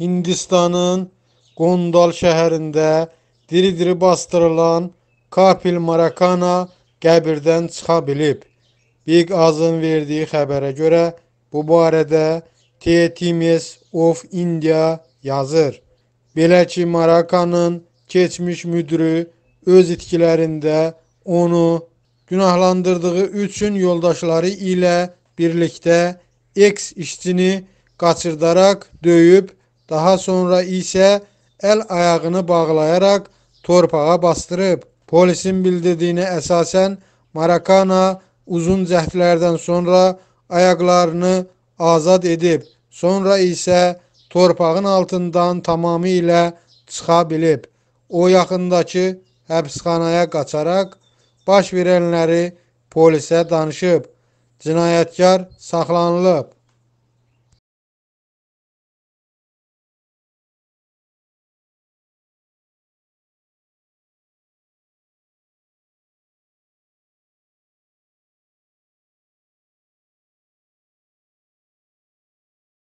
Hindistanın Gondal şəhərində diri-diri bastırılan Kapil Marakana qəbirdən çıxa bilib. Big Azın verdiyi xəbərə görə bu barədə The Times of India yazır. Belə ki, Marakanın keçmiş müdürü öz itkilərində onu günahlandırdığı üçün yoldaşları ilə birlikdə eks işçini qaçırdaraq döyüb Daha sonra isə əl ayağını bağlayaraq torpağa bastırıb. Polisin bildirdiyinə əsasən Marakana uzun cəhdlərdən sonra ayaqlarını azad edib, sonra isə torpağın altından tamamilə çıxa bilib. O yaxındakı həbsxanaya qaçaraq baş verənləri polisə danışıb. Cinayətkar saxlanılıb.